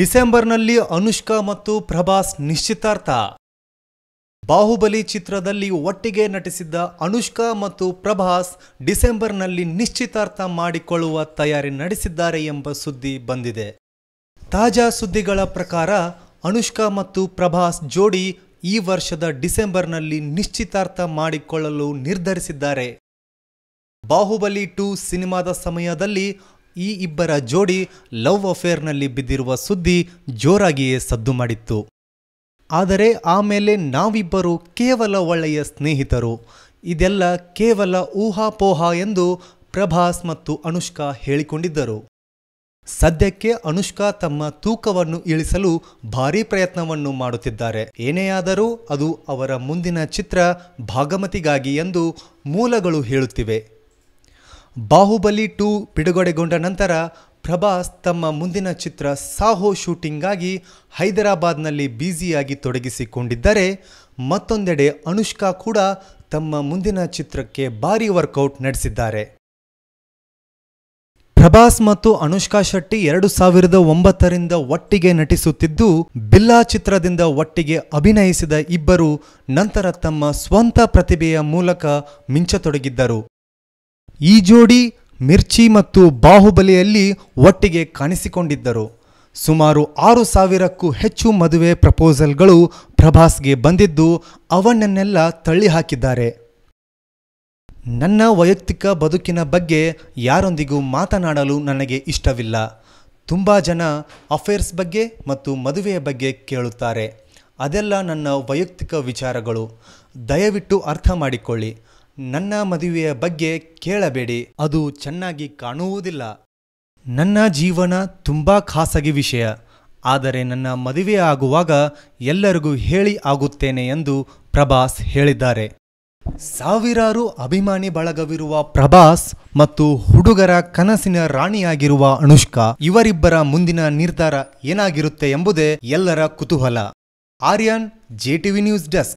ಡಿಸೆಂಬರ್ನಲ್ಲಿ ಅನುಷ್ಕಾ ಮತ್ತು ಪ್ರಭಾಸ್ ನಿಶ್ಚಿತಾರ್ಥ ಬಾಹುಬಲಿ ಚಿತ್ರದಲ್ಲಿ ಒಟ್ಟಿಗೆ ನಟಿಸಿದ್ದ ಅನುಷ್ಕಾ ಮತ್ತು ಪ್ರಭಾಸ್ ಡಿಸೆಂಬರ್ನಲ್ಲಿ ನಿಶ್ಚಿತಾರ್ಥ ಮಾಡಿಕೊಳ್ಳುವ ತಯಾರಿ ನಡೆಸಿದ್ದಾರೆ ಎಂಬ ಸುದ್ದಿ ಬಂದಿದೆ ತಾಜಾ ಸುದ್ದಿಗಳ ಪ್ರಕಾರ ಅನುಷ್ಕಾ ಮತ್ತು ಪ್ರಭಾಸ್ ಜೋಡಿ ಈ ವರ್ಷದ ಡಿಸೆಂಬರ್ನಲ್ಲಿ ನಿಶ್ಚಿತಾರ್ಥ ಮಾಡಿಕೊಳ್ಳಲು ನಿರ್ಧರಿಸಿದ್ದಾರೆ ಬಾಹುಬಲಿ ಟು ಸಿನಿಮಾದ ಸಮಯದಲ್ಲಿ ಈ ಇಬ್ಬರ ಜೋಡಿ ಲವ್ ಅಫೇರ್ನಲ್ಲಿ ಬಿದ್ದಿರುವ ಸುದ್ದಿ ಜೋರಾಗಿಯೇ ಸದ್ದು ಮಾಡಿತ್ತು ಆದರೆ ಆಮೇಲೆ ನಾವಿಬ್ಬರು ಕೇವಲ ಒಳ್ಳೆಯ ಸ್ನೇಹಿತರು ಇದೆಲ್ಲ ಕೇವಲ ಊಹಾಪೋಹ ಎಂದು ಪ್ರಭಾಸ್ ಮತ್ತು ಅನುಷ್ಕಾ ಹೇಳಿಕೊಂಡಿದ್ದರು ಸದ್ಯಕ್ಕೆ ಅನುಷ್ಕಾ ತಮ್ಮ ತೂಕವನ್ನು ಇಳಿಸಲು ಭಾರೀ ಪ್ರಯತ್ನವನ್ನು ಮಾಡುತ್ತಿದ್ದಾರೆ ಏನೇ ಆದರೂ ಅದು ಅವರ ಮುಂದಿನ ಚಿತ್ರ ಭಾಗಮತಿಗಾಗಿ ಎಂದು ಮೂಲಗಳು ಹೇಳುತ್ತಿವೆ ಬಾಹುಬಲಿ ಟೂ ಬಿಡುಗಡೆಗೊಂಡ ನಂತರ ಪ್ರಭಾಸ್ ತಮ್ಮ ಮುಂದಿನ ಚಿತ್ರ ಸಾಹೋ ಶೂಟಿಂಗ್ಗಾಗಿ ಹೈದರಾಬಾದ್ನಲ್ಲಿ ಬ್ಯುಸಿಯಾಗಿ ತೊಡಗಿಸಿಕೊಂಡಿದ್ದರೆ ಮತ್ತೊಂದೆಡೆ ಅನುಷ್ಕಾ ಕೂಡ ತಮ್ಮ ಮುಂದಿನ ಚಿತ್ರಕ್ಕೆ ಭಾರಿ ವರ್ಕೌಟ್ ನಡೆಸಿದ್ದಾರೆ ಪ್ರಭಾಸ್ ಮತ್ತು ಅನುಷ್ಕಾ ಶೆಟ್ಟಿ ಎರಡು ಸಾವಿರದ ಒಂಬತ್ತರಿಂದ ಒಟ್ಟಿಗೆ ನಟಿಸುತ್ತಿದ್ದು ಬಿಲ್ಲಾ ಚಿತ್ರದಿಂದ ಒಟ್ಟಿಗೆ ಅಭಿನಯಿಸಿದ ಇಬ್ಬರು ನಂತರ ತಮ್ಮ ಸ್ವಂತ ಪ್ರತಿಭೆಯ ಮೂಲಕ ಮಿಂಚತೊಡಗಿದ್ದರು ಈ ಜೋಡಿ ಮಿರ್ಚಿ ಮತ್ತು ಬಾಹುಬಲಿಯಲ್ಲಿ ಒಟ್ಟಿಗೆ ಕಾಣಿಸಿಕೊಂಡಿದ್ದರು ಸುಮಾರು ಆರು ಸಾವಿರಕ್ಕೂ ಹೆಚ್ಚು ಮದುವೆ ಪ್ರಪೋಸಲ್ಗಳು ಪ್ರಭಾಸ್ಗೆ ಬಂದಿದ್ದು ಅವನನ್ನೆಲ್ಲ ತಳ್ಳಿಹಾಕಿದ್ದಾರೆ ನನ್ನ ವೈಯಕ್ತಿಕ ಬದುಕಿನ ಬಗ್ಗೆ ಯಾರೊಂದಿಗೂ ಮಾತನಾಡಲು ನನಗೆ ಇಷ್ಟವಿಲ್ಲ ತುಂಬ ಜನ ಅಫೇರ್ಸ್ ಬಗ್ಗೆ ಮತ್ತು ಮದುವೆಯ ಬಗ್ಗೆ ಕೇಳುತ್ತಾರೆ ಅದೆಲ್ಲ ನನ್ನ ವೈಯಕ್ತಿಕ ವಿಚಾರಗಳು ದಯವಿಟ್ಟು ಅರ್ಥ ಮಾಡಿಕೊಳ್ಳಿ ನನ್ನ ಮದುವೆಯ ಬಗ್ಗೆ ಕೇಳಬೇಡಿ ಅದು ಚೆನ್ನಾಗಿ ಕಾಣುವುದಿಲ್ಲ ನನ್ನ ಜೀವನ ತುಂಬ ಖಾಸಗಿ ವಿಷಯ ಆದರೆ ನನ್ನ ಮದುವೆ ಆಗುವಾಗ ಎಲ್ಲರಿಗೂ ಹೇಳಿ ಆಗುತ್ತೇನೆ ಎಂದು ಪ್ರಭಾಸ್ ಹೇಳಿದ್ದಾರೆ ಸಾವಿರಾರು ಅಭಿಮಾನಿ ಬಳಗವಿರುವ ಪ್ರಭಾಸ್ ಮತ್ತು ಹುಡುಗರ ಕನಸಿನ ರಾಣಿಯಾಗಿರುವ ಅನುಷ್ಕಾ ಇವರಿಬ್ಬರ ಮುಂದಿನ ನಿರ್ಧಾರ ಏನಾಗಿರುತ್ತೆ ಎಂಬುದೇ ಎಲ್ಲರ ಕುತೂಹಲ ಆರ್ಯನ್ ಜೆಟಿವಿ ನ್ಯೂಸ್ ಡೆಸ್ಕ್